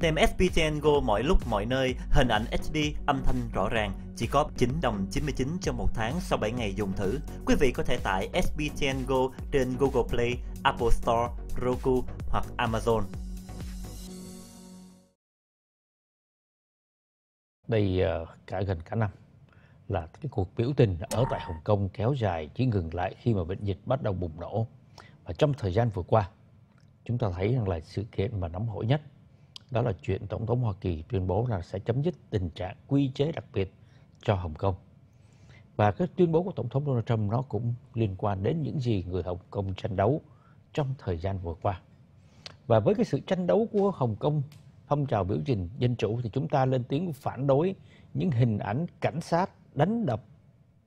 Tem SPTN Go mọi lúc mọi nơi, hình ảnh HD, âm thanh rõ ràng, chỉ có 9 đồng 99 cho một tháng sau 7 ngày dùng thử. Quý vị có thể tải SPTN Go trên Google Play, Apple Store, Roku hoặc Amazon. Đây ờ, cả gần cả năm là cái cuộc biểu tình ở tại Hồng Kông kéo dài chỉ ngừng lại khi mà bệnh dịch bắt đầu bùng nổ. Và trong thời gian vừa qua, chúng ta thấy rằng là sự kiện mà nóng hổi nhất đó là chuyện Tổng thống Hoa Kỳ tuyên bố là sẽ chấm dứt tình trạng quy chế đặc biệt cho Hồng Kông. Và cái tuyên bố của Tổng thống Donald Trump nó cũng liên quan đến những gì người Hồng Kông tranh đấu trong thời gian vừa qua. Và với cái sự tranh đấu của Hồng Kông, phong trào biểu tình dân chủ thì chúng ta lên tiếng phản đối những hình ảnh cảnh sát đánh đập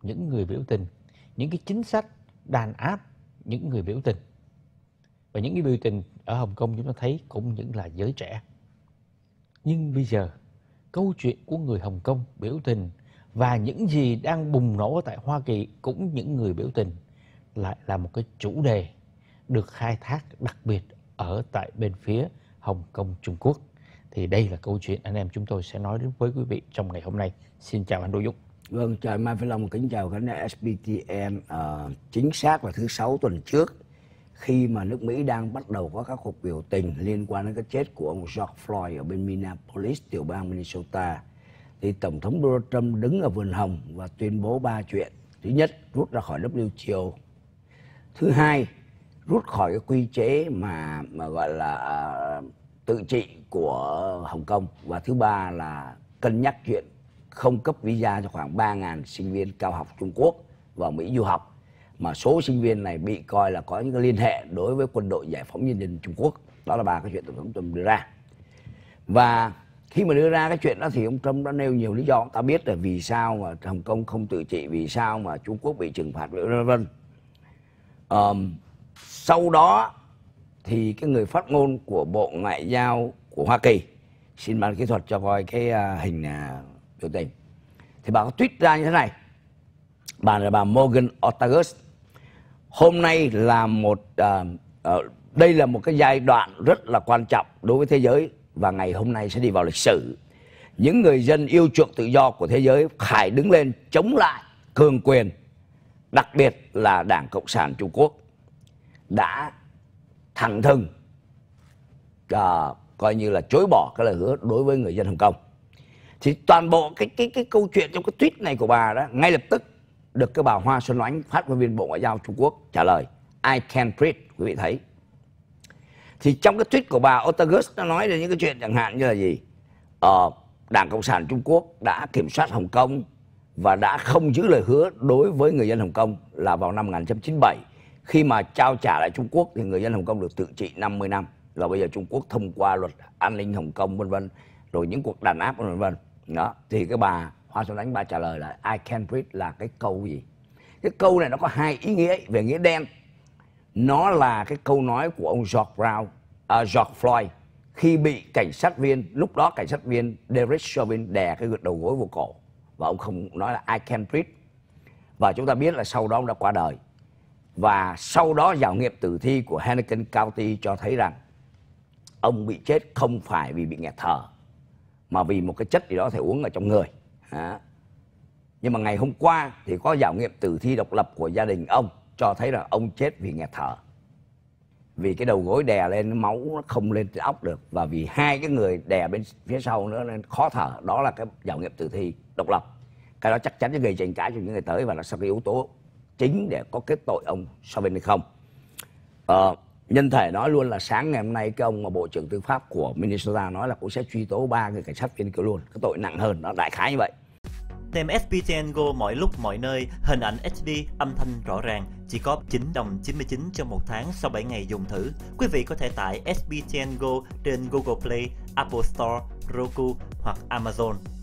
những người biểu tình, những cái chính sách đàn áp những người biểu tình. Và những cái biểu tình ở Hồng Kông chúng ta thấy cũng những là giới trẻ. Nhưng bây giờ, câu chuyện của người Hồng Kông biểu tình và những gì đang bùng nổ tại Hoa Kỳ cũng những người biểu tình lại là một cái chủ đề được khai thác đặc biệt ở tại bên phía Hồng Kông Trung Quốc. Thì đây là câu chuyện anh em chúng tôi sẽ nói đến với quý vị trong ngày hôm nay. Xin chào anh Đỗ Dũng. Vâng, chào Mai Phi Long, kính chào khán giả SBTN uh, ờ, chính xác là thứ sáu tuần trước khi mà nước Mỹ đang bắt đầu có các cuộc biểu tình liên quan đến cái chết của ông George Floyd ở bên Minneapolis, tiểu bang Minnesota, thì Tổng thống Donald Trump đứng ở vườn hồng và tuyên bố ba chuyện. Thứ nhất, rút ra khỏi WTO. Thứ hai, rút khỏi cái quy chế mà mà gọi là à, tự trị của Hồng Kông và thứ ba là cân nhắc chuyện không cấp visa cho khoảng 3.000 sinh viên cao học Trung Quốc vào Mỹ du học mà số sinh viên này bị coi là có những cái liên hệ đối với quân đội giải phóng nhân dân Trung Quốc đó là ba cái chuyện tổng thống Trump đưa ra và khi mà đưa ra cái chuyện đó thì ông Trump đã nêu nhiều lý do ta biết là vì sao mà Hồng Kông không tự trị vì sao mà Trung Quốc bị trừng phạt vân vân um, sau đó thì cái người phát ngôn của Bộ Ngoại giao của Hoa Kỳ xin bản kỹ thuật cho coi cái à, hình à, biểu tình thì bà có tweet ra như thế này bà là bà Morgan Ortagus hôm nay là một à, à, đây là một cái giai đoạn rất là quan trọng đối với thế giới và ngày hôm nay sẽ đi vào lịch sử những người dân yêu chuộng tự do của thế giới phải đứng lên chống lại cường quyền đặc biệt là đảng cộng sản trung quốc đã thẳng thừng à, coi như là chối bỏ cái lời hứa đối với người dân hồng kông thì toàn bộ cái cái cái câu chuyện trong cái tweet này của bà đó ngay lập tức được cái bà Hoa Xuân Oánh phát ngôn viên Bộ Ngoại giao Trung Quốc trả lời I can preach quý vị thấy thì trong cái tweet của bà Otagus nó nói về những cái chuyện chẳng hạn như là gì ờ, Đảng Cộng sản Trung Quốc đã kiểm soát Hồng Kông và đã không giữ lời hứa đối với người dân Hồng Kông là vào năm 1997 khi mà trao trả lại Trung Quốc thì người dân Hồng Kông được tự trị 50 năm là bây giờ Trung Quốc thông qua luật an ninh Hồng Kông vân vân rồi những cuộc đàn áp vân vân đó thì cái bà hoa xuân đánh ba trả lời là I can breathe là cái câu gì cái câu này nó có hai ý nghĩa về nghĩa đen nó là cái câu nói của ông George Brown à, George Floyd khi bị cảnh sát viên lúc đó cảnh sát viên Derek Chauvin đè cái gật đầu gối vào cổ và ông không nói là I can breathe và chúng ta biết là sau đó ông đã qua đời và sau đó giảo nghiệm tử thi của Henneken County cho thấy rằng ông bị chết không phải vì bị nghẹt thở mà vì một cái chất gì đó thể uống ở trong người à. nhưng mà ngày hôm qua thì có giảo nghiệm tử thi độc lập của gia đình ông cho thấy là ông chết vì nghẹt thở vì cái đầu gối đè lên máu nó không lên óc được và vì hai cái người đè bên phía sau nữa nên khó thở đó là cái giảo nghiệm tử thi độc lập cái đó chắc chắn sẽ gây tranh cãi cho những người tới và là sau cái yếu tố chính để có kết tội ông so bên hay không ờ, nhân thể nói luôn là sáng ngày hôm nay cái ông mà bộ trưởng tư pháp của minnesota nói là cũng sẽ truy tố ba người cảnh sát viên kia luôn cái tội nặng hơn nó đại khái như vậy Tem SPTN Go mọi lúc mọi nơi, hình ảnh HD, âm thanh rõ ràng, chỉ có 9 đồng 99 cho một tháng sau 7 ngày dùng thử. Quý vị có thể tải SPTN Go trên Google Play, Apple Store, Roku hoặc Amazon.